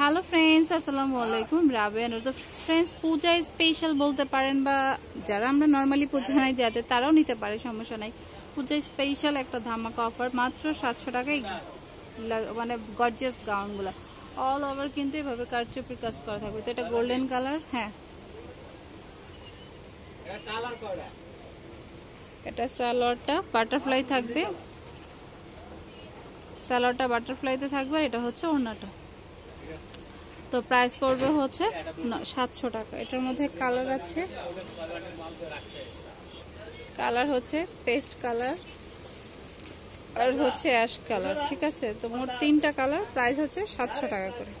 hello friends আসসালামু আলাইকুম রাবেন তো ফ্রেন্ডস পূজা স্পেশাল বলতে পারেন বা যারা আমরা নর্মালি পূজা নাই যাতে তারাও নিতে পারে সমস্যা নাই পূজা স্পেশাল একটা ধামাকা অফার মাত্র সাতশো টাকায় মানে গর্জিয়াস গাউনগুলো অল ওভার কিন্তু এভাবে কারচুপির কাজ করা থাকবে তো এটা গোল্ডেন কালার হ্যাঁ এটা স্যালোয়ারটা বাটারফ্লাই থাকবে স্যালোয়ারটা বাটারফ্লাইতে থাকবে আর এটা হচ্ছে অন্যটা তো প্রাইস পড়বে হচ্ছে সাতশো টাকা এটার মধ্যে কালার আছে কালার হচ্ছে পেস্ট কালার আর হচ্ছে অ্যাশ কালার ঠিক আছে তো মোট তিনটা কালার প্রাইস হচ্ছে সাতশো টাকা করে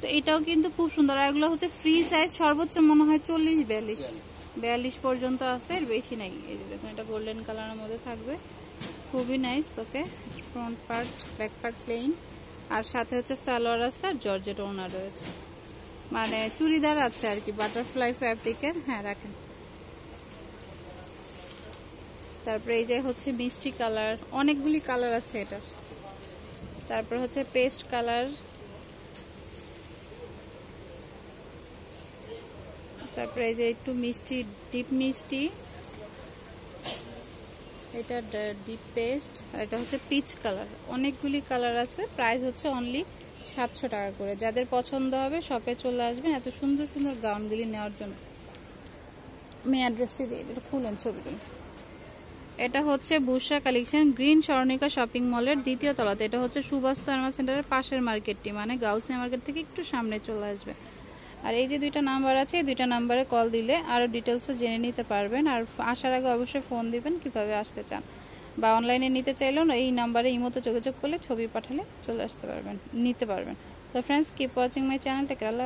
তো এটাও কিন্তু খুব সুন্দর আর এগুলো হচ্ছে ফ্রি সাইজ সর্বোচ্চ মনে হয় চল্লিশ বিয়াল্লিশ বিয়াল্লিশ পর্যন্ত আছে এর বেশি নাই এই যে দেখুন এটা গোল্ডেন কালারের মধ্যে থাকবে খুবই nice okay front part back part plain আর সাথে হচ্ছে সালোয়ার আছে আর জর্জেট ওনার রয়েছে মানে চুড়িদার আছে আর কি বাটারফ্লাই ফ্যাব্রিকের হ্যাঁ রাখেন তারপরে এই যে হচ্ছে মিষ্টি কালার অনেকগুলি কালার আছে এটার তারপর হচ্ছে পেস্ট কালার তারপরে এই যে একটু মিষ্টি ডিপ মিষ্টি এটা ডিপ পেস্ট আর এটা হচ্ছে পিচ কালার অনেকগুলি কালার আছে প্রাইস হচ্ছে অনলি সাতশো টাকা করে যাদের পছন্দ হবে শপে চলে আসবেন এত সুন্দর সুন্দর গাউনগুলি নেওয়ার জন্য আমি অ্যাড্রেসটি দিয়ে এটা খুলেন ছবিটি এটা হচ্ছে বুসা কালেকশন গ্রিন স্বর্ণিকা শপিং মলের দ্বিতীয় তলাতে এটা হচ্ছে সুভাষ আর্মা সেন্টারের পাশের মার্কেটটি মানে গাউসিয়া মার্কেট থেকে একটু সামনে চলে আসবে আর এই যে দুইটা নাম্বার আছে এই দুইটা নাম্বারে কল দিলে আরও ডিটেলসও জেনে নিতে পারবেন আর আসার আগে অবশ্যই ফোন দিবেন কিভাবে আসতে চান বা অনলাইনে নিতে চাইলেও এই নাম্বারে ইমোতে যোগাযোগ করলে ছবি পাঠালে চলে আসতে পারবেন নিতে পারবেন তো ফ্রেন্ডস কিপ ওয়াচিং মাই চ্যানেলটা কেরালা